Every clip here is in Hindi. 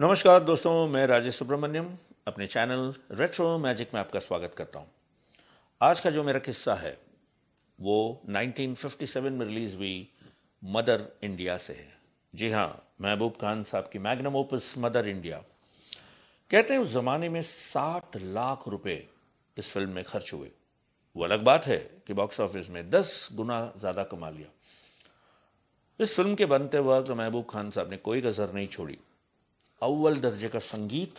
नमस्कार दोस्तों मैं राजेश सुब्रमण्यम अपने चैनल रेट्रो मैजिक में आपका स्वागत करता हूं आज का जो मेरा किस्सा है वो 1957 में रिलीज हुई मदर इंडिया से है जी हां महबूब खान साहब की मैग्नम ओपस मदर इंडिया कहते हैं उस जमाने में 60 लाख रुपए इस फिल्म में खर्च हुए वो अलग बात है कि बॉक्स ऑफिस में 10 गुना ज्यादा कमा लिया इस फिल्म के बनते वक्त महबूब खान साहब ने कोई कसर नहीं छोड़ी अव्वल दर्जे का संगीत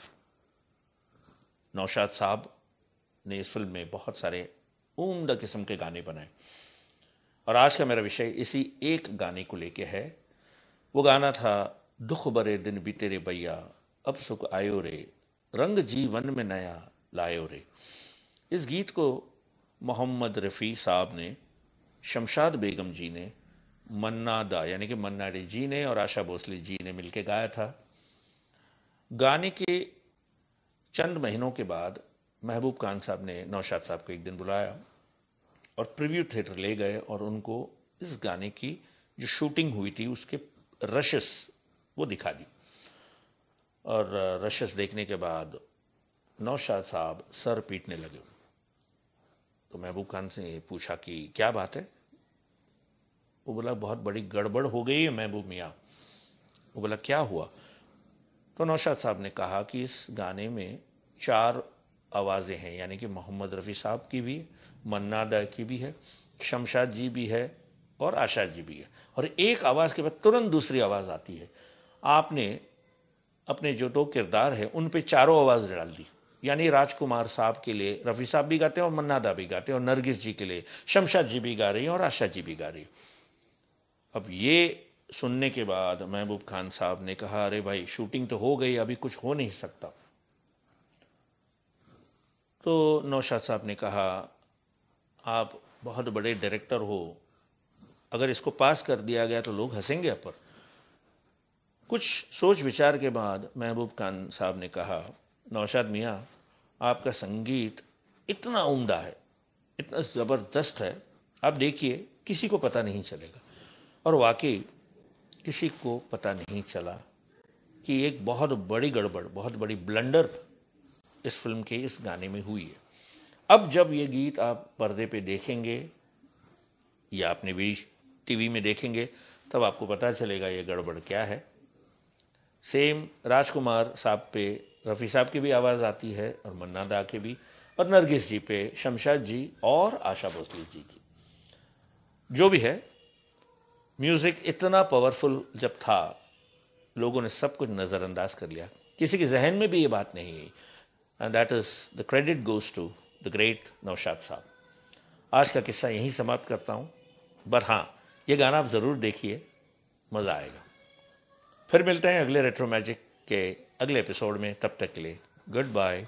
नौशाद साहब ने इस फिल्म में बहुत सारे उम्दा किस्म के गाने बनाए और आज का मेरा विषय इसी एक गाने को लेके है वो गाना था दुख बरे दिन बीते रे भैया अब सुख आयो रे रंग जीवन में नया लायो रे इस गीत को मोहम्मद रफ़ी साहब ने शमशाद बेगम जी ने मन्ना दा यानी कि मन्ना डे जी ने और आशा भोसले जी ने मिलकर गाया था गाने के चंद महीनों के बाद महबूब खान साहब ने नौशाद साहब को एक दिन बुलाया और प्रीव्यू थिएटर ले गए और उनको इस गाने की जो शूटिंग हुई थी उसके रशस वो दिखा दी और रशस देखने के बाद नौशाद साहब सर पीटने लगे तो महबूब खान से पूछा कि क्या बात है वो बोला बहुत बड़ी गड़बड़ हो गई है महबूब मियाँ वो बोला क्या हुआ तो नौशाद साहब ने कहा कि इस गाने में चार आवाज़ें हैं यानी कि मोहम्मद रफ़ी साहब की भी मन्ना दा की भी है शमशाद जी भी है और आशा जी भी है और एक आवाज़ के बाद तुरंत दूसरी आवाज़ आती है आपने अपने जो दो किरदार है उन पे चारों आवाज़ डाल दी यानी राजकुमार साहब के लिए रफ़ी साहब भी गाते हैं और मन्नादा भी गाते हैं और नरगिस जी के लिए शमशाद जी भी गा रही हैं और आशा जी भी गा रही है अब ये सुनने के बाद महबूब खान साहब ने कहा अरे भाई शूटिंग तो हो गई अभी कुछ हो नहीं सकता तो नौशाद साहब ने कहा आप बहुत बड़े डायरेक्टर हो अगर इसको पास कर दिया गया तो लोग हंसेंगे आप पर कुछ सोच विचार के बाद महबूब खान साहब ने कहा नौशाद मियाँ आपका संगीत इतना उम्दा है इतना ज़बरदस्त है आप देखिए किसी को पता नहीं चलेगा और वाकई किसी को पता नहीं चला कि एक बहुत बड़ी गड़बड़ बहुत बड़ी ब्लंडर इस फिल्म के इस गाने में हुई है अब जब ये गीत आप पर्दे पे देखेंगे या आपने भी टीवी में देखेंगे तब आपको पता चलेगा ये गड़बड़ क्या है सेम राजकुमार साहब पे रफ़ी साहब की भी आवाज़ आती है और मन्ना दा के भी और नरगिस जी पे शमशाद जी और आशा भोसले जी की जो भी है म्यूजिक इतना पावरफुल जब था लोगों ने सब कुछ नजरअंदाज कर लिया किसी के जहन में भी ये बात नहीं आई and that is the credit goes to the great Naushad sahab आज का किस्सा यहीं समाप्त करता हूं पर हां यह गाना आप जरूर देखिए मजा आएगा फिर मिलते हैं अगले रेट्रो मैजिक के अगले एपिसोड में तब तक के लिए गुड बाय